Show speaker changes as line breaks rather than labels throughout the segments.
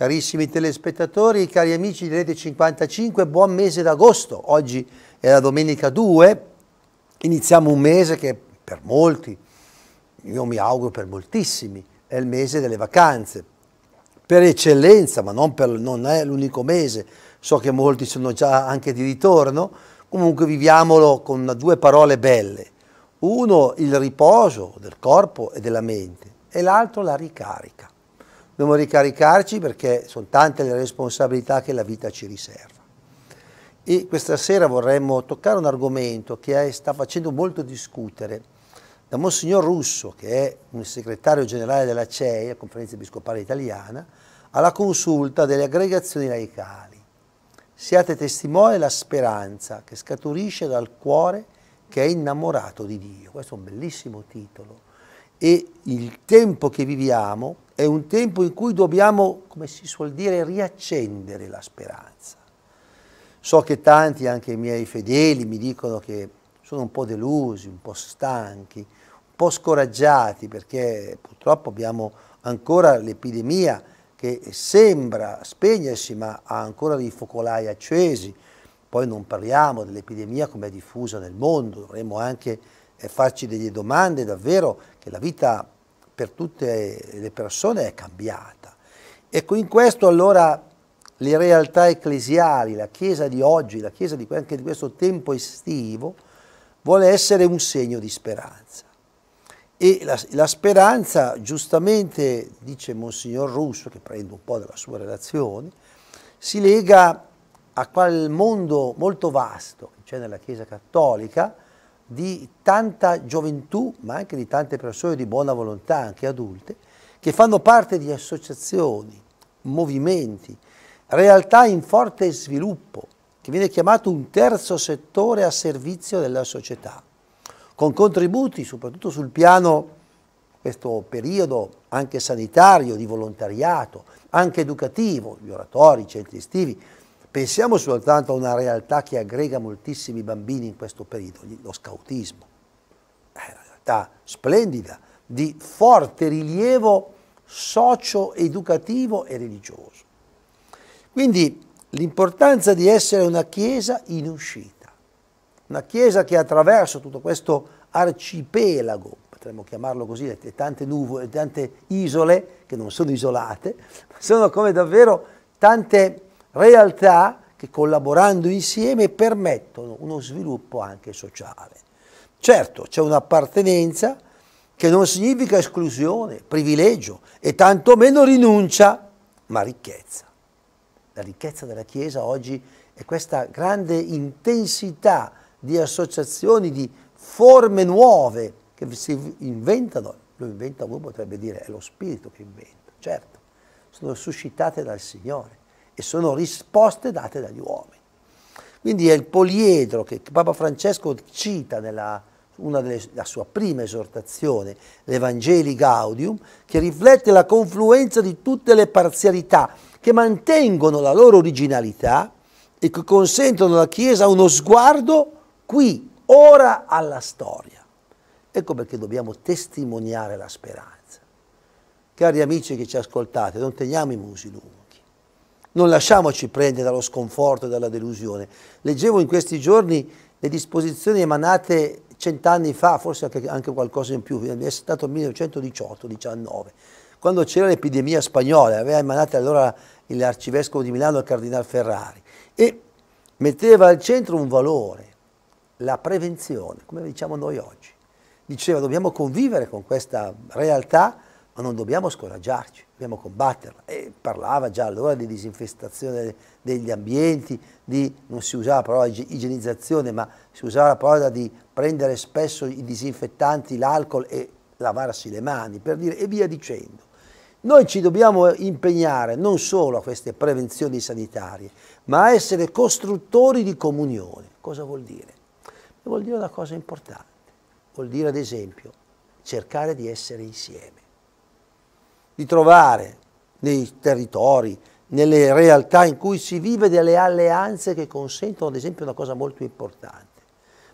Carissimi telespettatori, cari amici di Rete 55, buon mese d'agosto. Oggi è la domenica 2, iniziamo un mese che per molti, io mi auguro per moltissimi, è il mese delle vacanze. Per eccellenza, ma non, per, non è l'unico mese, so che molti sono già anche di ritorno, comunque viviamolo con due parole belle. Uno, il riposo del corpo e della mente, e l'altro, la ricarica dobbiamo ricaricarci perché sono tante le responsabilità che la vita ci riserva. E questa sera vorremmo toccare un argomento che è, sta facendo molto discutere da Monsignor Russo, che è un segretario generale della CEI, Conferenza Episcopale Italiana, alla consulta delle aggregazioni laicali. Siate testimoni della speranza che scaturisce dal cuore che è innamorato di Dio. Questo è un bellissimo titolo e il tempo che viviamo è un tempo in cui dobbiamo, come si suol dire, riaccendere la speranza. So che tanti, anche i miei fedeli, mi dicono che sono un po' delusi, un po' stanchi, un po' scoraggiati perché purtroppo abbiamo ancora l'epidemia che sembra spegnersi ma ha ancora dei focolai accesi. Poi non parliamo dell'epidemia come è diffusa nel mondo, dovremmo anche e farci delle domande davvero che la vita per tutte le persone è cambiata. Ecco, in questo allora le realtà ecclesiali, la Chiesa di oggi, la Chiesa di, anche di questo tempo estivo, vuole essere un segno di speranza. E la, la speranza, giustamente, dice Monsignor Russo, che prendo un po' dalla sua relazione, si lega a quel mondo molto vasto che c'è nella Chiesa cattolica, di tanta gioventù, ma anche di tante persone di buona volontà, anche adulte, che fanno parte di associazioni, movimenti, realtà in forte sviluppo, che viene chiamato un terzo settore a servizio della società, con contributi soprattutto sul piano, questo periodo anche sanitario, di volontariato, anche educativo, gli oratori, i centri estivi, Pensiamo soltanto a una realtà che aggrega moltissimi bambini in questo periodo, lo scautismo. È una realtà splendida, di forte rilievo socio-educativo e religioso. Quindi l'importanza di essere una chiesa in uscita, una chiesa che attraverso tutto questo arcipelago, potremmo chiamarlo così, le tante, nuvole, tante isole che non sono isolate, sono come davvero tante realtà che collaborando insieme permettono uno sviluppo anche sociale. Certo, c'è un'appartenenza che non significa esclusione, privilegio e tantomeno rinuncia, ma ricchezza. La ricchezza della Chiesa oggi è questa grande intensità di associazioni, di forme nuove che si inventano. Lo inventa uno potrebbe dire, è lo spirito che inventa, certo, sono suscitate dal Signore e sono risposte date dagli uomini. Quindi è il poliedro che Papa Francesco cita nella una delle, la sua prima esortazione, l'Evangeli Gaudium, che riflette la confluenza di tutte le parzialità che mantengono la loro originalità e che consentono alla Chiesa uno sguardo qui, ora, alla storia. Ecco perché dobbiamo testimoniare la speranza. Cari amici che ci ascoltate, non teniamo i musi lunghi non lasciamoci prendere dallo sconforto e dalla delusione. Leggevo in questi giorni le disposizioni emanate cent'anni fa, forse anche, anche, qualcosa in più, è stato 1918-19, quando c'era l'epidemia spagnola, aveva emanate allora l'arcivescovo di Milano, il cardinal Ferrari, e metteva al centro un valore, la prevenzione, come diciamo noi oggi. Diceva dobbiamo convivere con questa realtà ma non dobbiamo scoraggiarci, dobbiamo combatterla. E parlava già allora di disinfestazione degli ambienti, di non si usava la parola di igienizzazione, ma si usava la parola di prendere spesso i disinfettanti, l'alcol e lavarsi le mani, per dire, e via dicendo. Noi ci dobbiamo impegnare non solo a queste prevenzioni sanitarie, ma a essere costruttori di comunione. Cosa vuol dire? Vuol dire una cosa importante, vuol dire ad esempio cercare di essere insieme di trovare nei territori, nelle realtà in cui si vive delle alleanze che consentono ad esempio una cosa molto importante,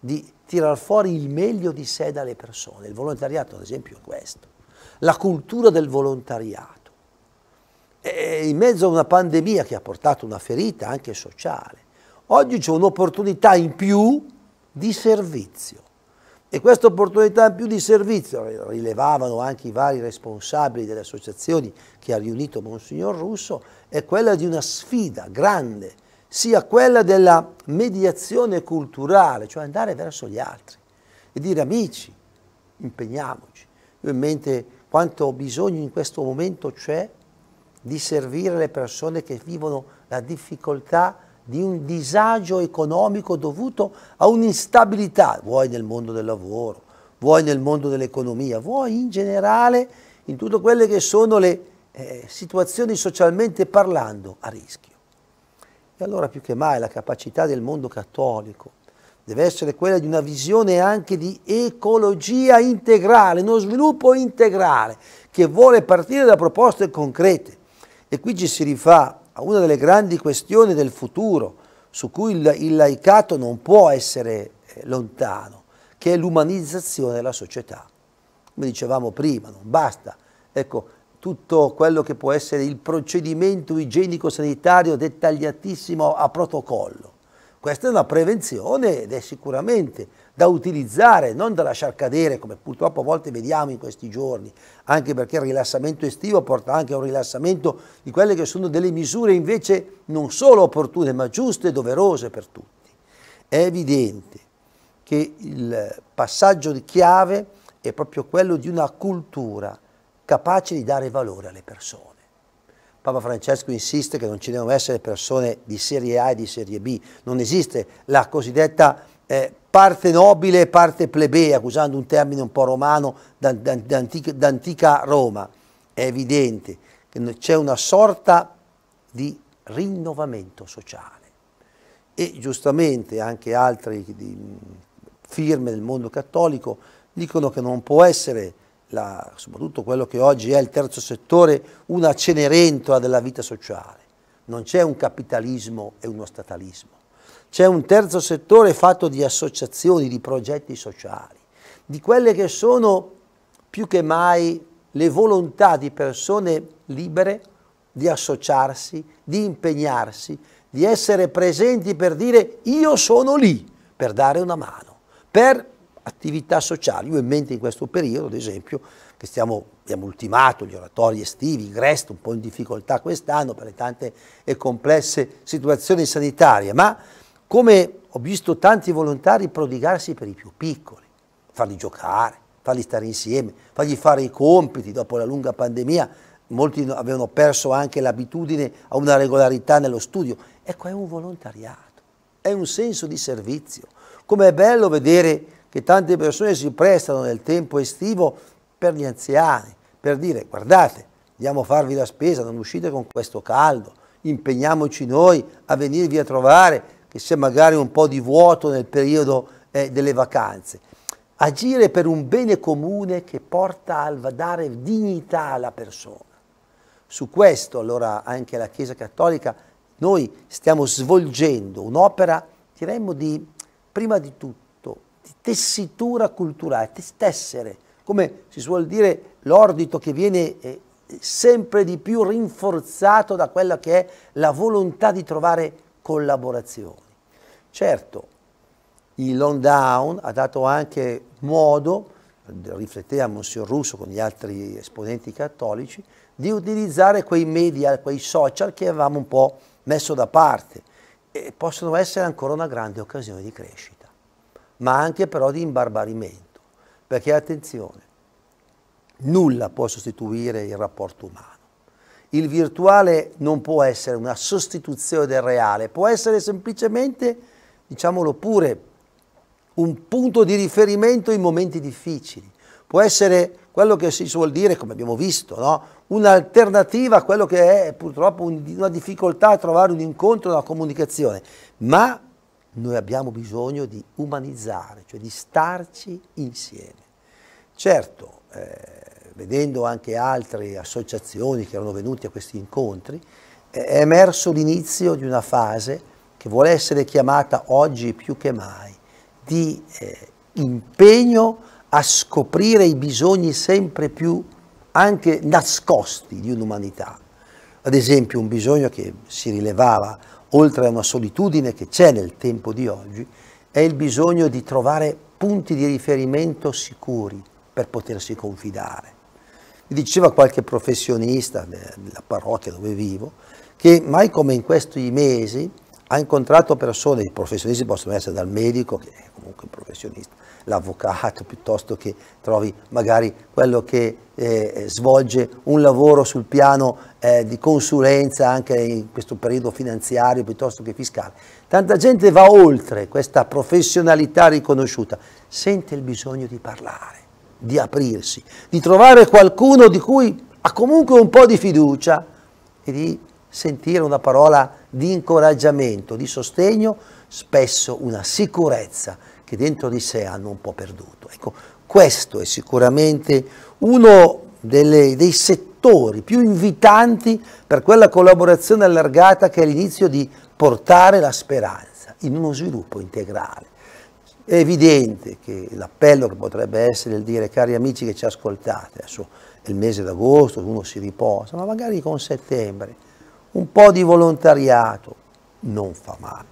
di tirar fuori il meglio di sé dalle persone. Il volontariato ad esempio è questo, la cultura del volontariato. E in mezzo a una pandemia che ha portato una ferita anche sociale, oggi c'è un'opportunità in più di servizio. E questa opportunità in più di servizio, rilevavano anche i vari responsabili delle associazioni che ha riunito Monsignor Russo, è quella di una sfida grande, sia quella della mediazione culturale, cioè andare verso gli altri e dire amici, impegniamoci. Io in mente quanto bisogno in questo momento c'è di servire le persone che vivono la difficoltà di un disagio economico dovuto a un'instabilità, vuoi nel mondo del lavoro, vuoi nel mondo dell'economia, vuoi in generale in tutte quelle che sono le eh, situazioni socialmente parlando a rischio. E allora più che mai la capacità del mondo cattolico deve essere quella di una visione anche di ecologia integrale, uno sviluppo integrale che vuole partire da proposte concrete. E qui ci si rifà a una delle grandi questioni del futuro su cui il, il laicato non può essere eh, lontano, che è l'umanizzazione della società. Come dicevamo prima, non basta. Ecco, tutto quello che può essere il procedimento igienico-sanitario dettagliatissimo a protocollo questa è una prevenzione ed è sicuramente da utilizzare, non da lasciar cadere, come purtroppo a volte vediamo in questi giorni, anche perché il rilassamento estivo porta anche a un rilassamento di quelle che sono delle misure invece non solo opportune, ma giuste e doverose per tutti. È evidente che il passaggio di chiave è proprio quello di una cultura capace di dare valore alle persone. Papa Francesco insiste che non ci devono essere persone di serie A e di serie B, non esiste la cosiddetta eh, parte nobile e parte plebea, usando un termine un po' romano d'antica Roma. È evidente che c'è una sorta di rinnovamento sociale e giustamente anche altre mm, firme del mondo cattolico dicono che non può essere la, soprattutto quello che oggi è il terzo settore, una cenerentola della vita sociale. Non c'è un capitalismo e uno statalismo. C'è un terzo settore fatto di associazioni, di progetti sociali, di quelle che sono più che mai le volontà di persone libere di associarsi, di impegnarsi, di essere presenti per dire io sono lì, per dare una mano, per attività sociali. Io ho in mente in questo periodo, ad esempio, che stiamo, abbiamo ultimato gli oratori estivi, il resto un po' in difficoltà quest'anno per le tante e complesse situazioni sanitarie, ma come ho visto tanti volontari prodigarsi per i più piccoli, farli giocare, farli stare insieme, fargli fare i compiti dopo la lunga pandemia, molti avevano perso anche l'abitudine a una regolarità nello studio. Ecco, è un volontariato, è un senso di servizio. Com'è bello vedere che tante persone si prestano nel tempo estivo per gli anziani, per dire guardate, andiamo a farvi la spesa, non uscite con questo caldo, impegniamoci noi a venirvi a trovare, che c'è magari un po' di vuoto nel periodo eh, delle vacanze. Agire per un bene comune che porta a dare dignità alla persona. Su questo allora anche la Chiesa Cattolica noi stiamo svolgendo un'opera, diremmo, di, prima di tutto, tessitura culturale, tessere, come si suol dire l'ordito che viene eh, sempre di più rinforzato da quella che è la volontà di trovare collaborazioni. Certo, il lockdown ha dato anche modo, rifletteva Monsignor Russo con gli altri esponenti cattolici, di utilizzare quei media, quei social che avevamo un po' messo da parte e possono essere ancora una grande occasione di crescita ma anche però di imbarbarimento. Perché attenzione, nulla può sostituire il rapporto umano. Il virtuale non può essere una sostituzione del reale, può essere semplicemente, diciamolo pure, un punto di riferimento in momenti difficili. Può essere quello che si suol dire, come abbiamo visto, no? un'alternativa a quello che è purtroppo una difficoltà a trovare un incontro, una comunicazione, ma noi abbiamo bisogno di umanizzare, cioè di starci insieme. Certo, eh, vedendo anche altre associazioni che erano venute a questi incontri, eh, è emerso l'inizio di una fase che vuole essere chiamata oggi più che mai di eh, impegno a scoprire i bisogni sempre più anche nascosti di un'umanità. Ad esempio un bisogno che si rilevava oltre a una solitudine che c'è nel tempo di oggi, è il bisogno di trovare punti di riferimento sicuri per potersi confidare. Mi diceva qualche professionista della parrocchia dove vivo che mai come in questi mesi ha incontrato persone, i professionisti possono essere dal medico, che è comunque un professionista, l'avvocato, piuttosto che trovi magari quello che eh, svolge un lavoro sul piano eh, di consulenza anche in questo periodo finanziario piuttosto che fiscale. Tanta gente va oltre questa professionalità riconosciuta, sente il bisogno di parlare, di aprirsi, di trovare qualcuno di cui ha comunque un po' di fiducia e di sentire una parola di incoraggiamento, di sostegno, spesso una sicurezza che dentro di sé hanno un po' perduto. Ecco, questo è sicuramente uno delle, dei settori più invitanti per quella collaborazione allargata che è l'inizio di portare la speranza in uno sviluppo integrale. È evidente che l'appello che potrebbe essere il dire cari amici che ci ascoltate, adesso è il mese d'agosto, uno si riposa, ma magari con settembre, un po' di volontariato non fa male.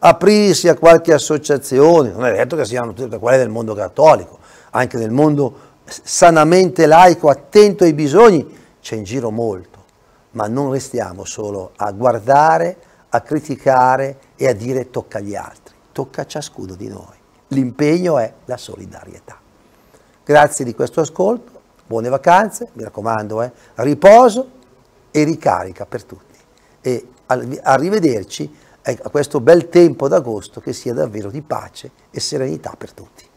Aprirsi a qualche associazione, non è detto che siano tutte quelle del mondo cattolico, anche nel mondo sanamente laico, attento ai bisogni, c'è in giro molto, ma non restiamo solo a guardare, a criticare e a dire tocca agli altri, tocca a ciascuno di noi. L'impegno è la solidarietà. Grazie di questo ascolto, buone vacanze, mi raccomando, eh, riposo e ricarica per tutti. E arrivederci ecco, a questo bel tempo d'agosto che sia davvero di pace e serenità per tutti.